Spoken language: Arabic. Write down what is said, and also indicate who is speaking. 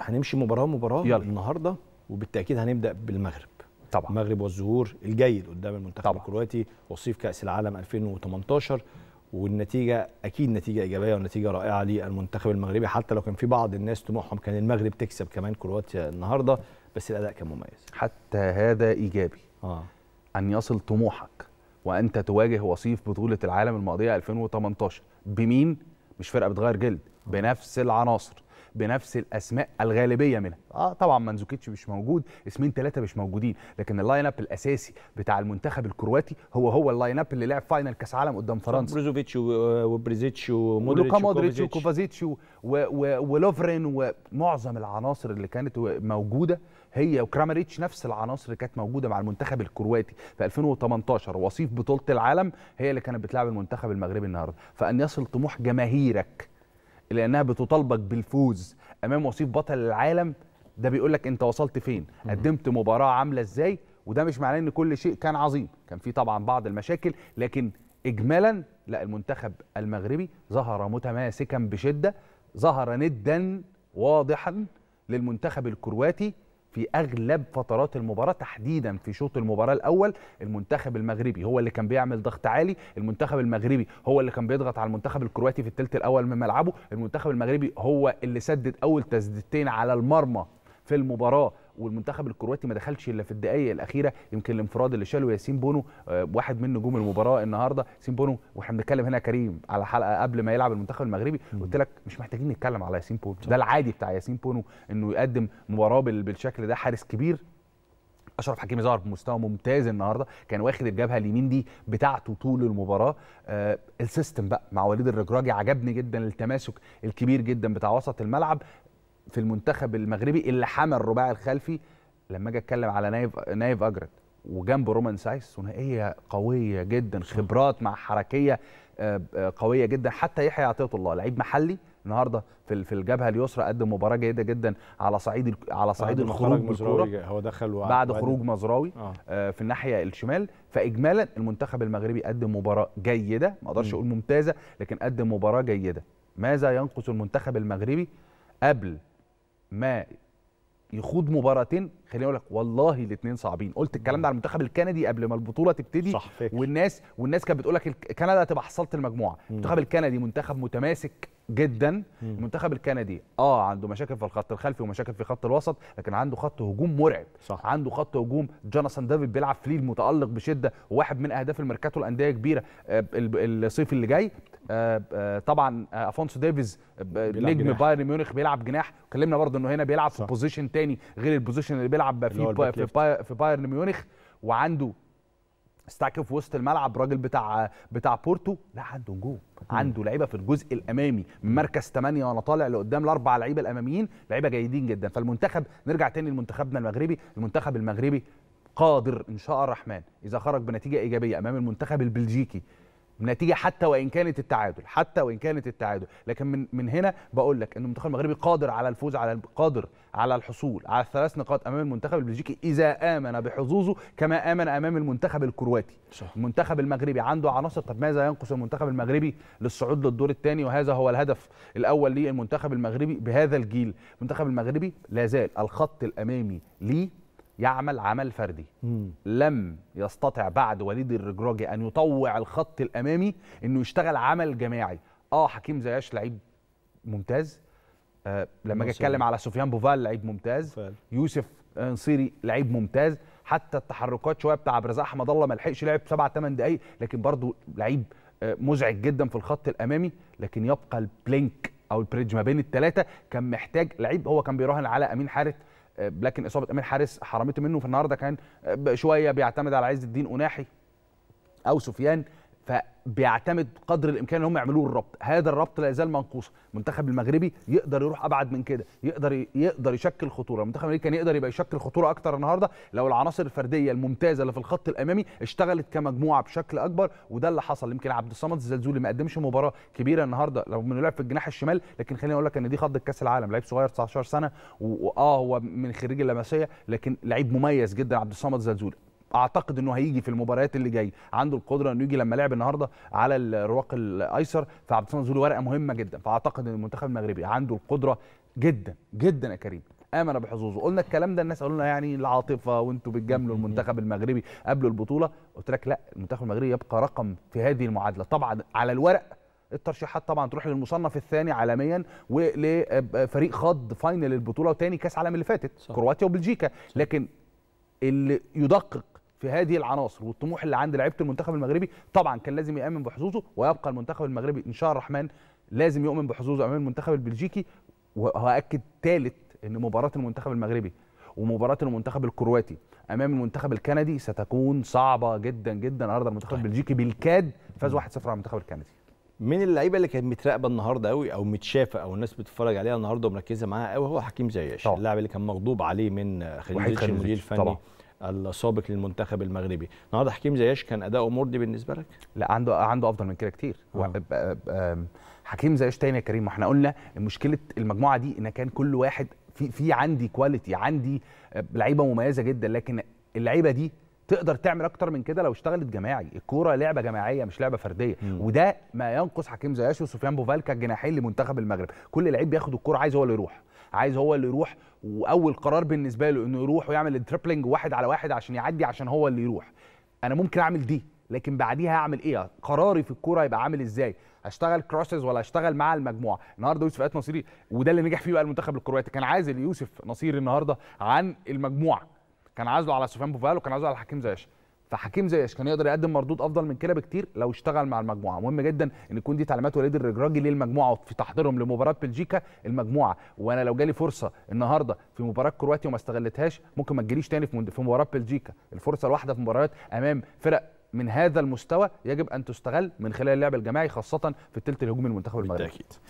Speaker 1: هنمشي مباراه مباراه يلا. النهارده وبالتاكيد هنبدا بالمغرب طبعا المغرب والظهور الجيد قدام المنتخب طبعا. الكرواتي وصيف كاس العالم 2018 والنتيجه اكيد نتيجه ايجابيه ونتيجه رائعه للمنتخب المغربي حتى لو كان في بعض الناس طموحهم كان المغرب تكسب كمان كرواتيا النهارده بس الاداء كان مميز حتى هذا ايجابي آه. ان يصل طموحك وانت تواجه وصيف بطوله العالم الماضيه 2018 بمين مش فرقه بتغير جلد بنفس العناصر بنفس الاسماء الغالبيه منها اه طبعا مانزوكيتش مش موجود اسمين ثلاثه مش موجودين لكن اللاين اب الاساسي بتاع المنتخب الكرواتي هو هو اللاين اب اللي لعب فاينل كاس عالم قدام فرنسا بروزوفيتش وبريزيتش ومودريتش مودريتش وكوفازيتش ولوفرين ومعظم العناصر اللي كانت موجوده هي وكراماريتش نفس العناصر اللي كانت موجوده مع المنتخب الكرواتي في 2018 وصيف بطوله العالم هي اللي كانت بتلعب المنتخب المغربي النهارده فان يصل طموح جماهيرك لانها بتطالبك بالفوز أمام وصيف بطل العالم ده بيقول لك أنت وصلت فين قدمت مباراة عاملة إزاي وده مش معناه ان كل شيء كان عظيم كان في طبعا بعض المشاكل لكن اجمالا لا المنتخب المغربي ظهر متماسكا بشده ظهر ندا واضحا للمنتخب الكرواتي في اغلب فترات المباراه تحديدا في شوط المباراه الاول المنتخب المغربي هو اللي كان بيعمل ضغط عالي المنتخب المغربي هو اللي كان بيضغط على المنتخب الكرواتي في الثلث الاول من ملعبه المنتخب المغربي هو اللي سدد اول تسديدتين على المرمى في المباراه والمنتخب الكرواتي ما دخلش الا في الدقائق الاخيره يمكن الانفراد اللي شاله ياسين بونو آه، واحد من نجوم المباراه النهارده ياسين بونو واحنا بنتكلم هنا كريم على حلقه قبل ما يلعب المنتخب المغربي قلت لك مش محتاجين نتكلم على ياسين بونو ده العادي بتاع ياسين بونو انه يقدم مباراه بالشكل ده حارس كبير اشرف حكيمي ظهر بمستوى ممتاز النهارده كان واخد الجبهه اليمين دي بتاعته طول المباراه آه السيستم بقى مع وليد الرجراجي عجبني جدا التماسك الكبير جدا بتاع وسط الملعب في المنتخب المغربي اللي حمى الرباعي الخلفي لما اجي اتكلم على نايف نايف اجرد وجنب رومان سايس ثنائيه قويه جدا خبرات مع حركيه آه، آه، قويه جدا حتى يحيى عطيه الله لعيب محلي النهارده في في الجبهه اليسرى قدم مباراه جيده جدا على صعيد على صعيد الخروج بالكوره هو دخل بعد خروج مزراوي آه. آه. في الناحيه الشمال فاجمالا المنتخب المغربي قدم مباراه جيده ما اقدرش اقول ممتازه لكن قدم مباراه جيده ماذا ينقص المنتخب المغربي قبل ما يخوض مباراتين خليني اقول لك والله الاثنين صعبين قلت الكلام ده على المنتخب الكندي قبل ما البطوله تبتدي صح والناس والناس كانت بتقول لك كندا هتبقى حصلت المجموعه المنتخب الكندي منتخب متماسك جدا المنتخب الكندي اه عنده مشاكل في الخط الخلفي ومشاكل في خط الوسط لكن عنده خط هجوم مرعب صح. عنده خط هجوم جوناثان دافيد بيلعب فيه متالق بشده وواحد من اهداف الميركاتو الانديه كبيره آه، الصيف اللي جاي آه، آه، طبعا افونسو ديفيز نجم بايرن ميونخ بيلعب جناح وكلمنا برضه انه هنا بيلعب صح. في بوزيشن تاني غير البوزيشن اللي بيلعب فيه في بايرن ميونخ وعنده استعكف في وسط الملعب راجل بتاع بتاع بورتو لا عنده نجوم عنده لعيبه في الجزء الامامي من مركز 8 وانا طالع لقدام الاربع لعيبه الاماميين لعيبه جيدين جدا فالمنتخب نرجع تاني لمنتخبنا المغربي المنتخب المغربي قادر ان شاء الرحمن اذا خرج بنتيجه ايجابيه امام المنتخب البلجيكي نتيجه حتى وان كانت التعادل حتى وان كانت التعادل لكن من من هنا بقول لك ان المنتخب المغربي قادر على الفوز على قادر على الحصول على الثلاث نقاط امام المنتخب البلجيكي اذا امن بحظوظه كما امن امام المنتخب الكرواتي صح. المنتخب المغربي عنده عناصر طب ماذا ينقص المنتخب المغربي للصعود للدور الثاني وهذا هو الهدف الاول للمنتخب المغربي بهذا الجيل المنتخب المغربي لا زال الخط الامامي ليه يعمل عمل فردي مم. لم يستطع بعد وليد الرجراجي ان يطوع الخط الامامي انه يشتغل عمل جماعي اه حكيم زياش لعيب ممتاز آه لما اجي اتكلم على سفيان بوفال لعيب ممتاز فعل. يوسف نصيري لعيب ممتاز حتى التحركات شويه بتاع عبد الرزاق احمد الله ما لحقش لعب 7 8 دقائق لكن برضه لعيب آه، مزعج جدا في الخط الامامي لكن يبقى البلينك او البريدج ما بين الثلاثه كان محتاج لعيب هو كان بيراهن على امين حارث لكن اصابه امين حارس حرمته منه فالنهارده كان شويه بيعتمد على عز الدين اناحي او سفيان فبيعتمد قدر الامكان ان هم يعملوه الربط هذا الربط لا يزال منقوص المنتخب المغربي يقدر يروح ابعد من كده يقدر يقدر يشكل خطوره المنتخب الامريكي كان يقدر يبقى يشكل خطوره اكتر النهارده لو العناصر الفرديه الممتازه اللي في الخط الامامي اشتغلت كمجموعه بشكل اكبر وده اللي حصل يمكن عبد الصمد الزلزولي ما قدمش مباراه كبيره النهارده لو بنلعب لعب في الجناح الشمال لكن خليني اقول لك ان دي خضه كاس العالم لعيب صغير 19 سنه واه هو من خريج اللمسيه لكن لعيب مميز جدا عبد الصمد الزلزولي اعتقد انه هيجي في المباريات اللي جايه عنده القدره انه يجي لما لعب النهارده على الرواق الايسر فعبد الصمد زولي ورقه مهمه جدا فاعتقد ان المنتخب المغربي عنده القدره جدا جدا يا كريم امن بحظوظه قلنا الكلام ده الناس قالوا لنا يعني العاطفه وانتوا بتجاملوا المنتخب المغربي قبل البطوله قلت لك لا المنتخب المغربي يبقى رقم في هذه المعادله طبعا على الورق الترشيحات طبعا تروح للمصنف الثاني عالميا ولفريق خاض فاينل البطوله وتاني كاس عالم اللي فاتت كرواتيا وبلجيكا لكن اللي يدقق في هذه العناصر والطموح اللي عند لعيبه المنتخب المغربي طبعا كان لازم يامن بحظوظه ويبقى المنتخب المغربي ان شاء الرحمن لازم يؤمن بحظوظه امام المنتخب البلجيكي وهاكد ثالث ان مباراه المنتخب المغربي ومباراه المنتخب الكرواتي امام المنتخب الكندي ستكون صعبه جدا جدا النهارده المنتخب طيب. البلجيكي بالكاد فاز 1-0 على المنتخب الكندي من اللعيبه اللي كانت متراقبه النهارده قوي او متشافه او الناس بتتفرج عليها النهارده ومركزه معاها قوي هو حكيم زياش اللاعب اللي كان مغضوب عليه من خليل المدير الفني طبعا. السابق للمنتخب المغربي النهارده حكيم زياش كان اداؤه مرضي بالنسبه لك لا عنده عنده افضل من كده كتير آه. حكيم زياش تاني يا كريم احنا قلنا مشكله المجموعه دي ان كان كل واحد في في عندي كواليتي عندي آه، لعيبه مميزه جدا لكن اللعيبه دي تقدر تعمل اكتر من كده لو اشتغلت جماعي الكوره لعبه جماعيه مش لعبه فرديه مم. وده ما ينقص حكيم زياش وسفيان بوفال الجناحين لمنتخب المغرب كل لعيب بياخد الكوره عايز هو اللي يروح عايز هو اللي يروح واول قرار بالنسبه له انه يروح ويعمل التريبلينج واحد على واحد عشان يعدي عشان هو اللي يروح انا ممكن اعمل دي لكن بعديها هعمل ايه قراري في الكوره هيبقى عامل ازاي اشتغل كروسز ولا اشتغل مع المجموعه النهارده يوسف فؤاد نصيري وده اللي نجح فيه بقى المنتخب الكرواتي كان عازل يوسف نصيري النهارده عن المجموعه كان عازله على سوفان بوفال وكان عازله على حكيم زياش فحكيم زياش كان يقدر يقدم مردود افضل من كده بكتير لو اشتغل مع المجموعه مهم جدا ان يكون دي تعليمات وليد الرجراجي للمجموعه في تحضيرهم لمباراه بلجيكا المجموعه وانا لو جالي فرصه النهارده في مباراه كرواتيا وما استغلتهاش ممكن ما تجيليش تاني في مباراه بلجيكا الفرصه الواحده في مباريات امام فرق من هذا المستوى يجب ان تستغل من خلال اللعب الجماعي خاصه في الثلث الهجومي المنتخب المغربي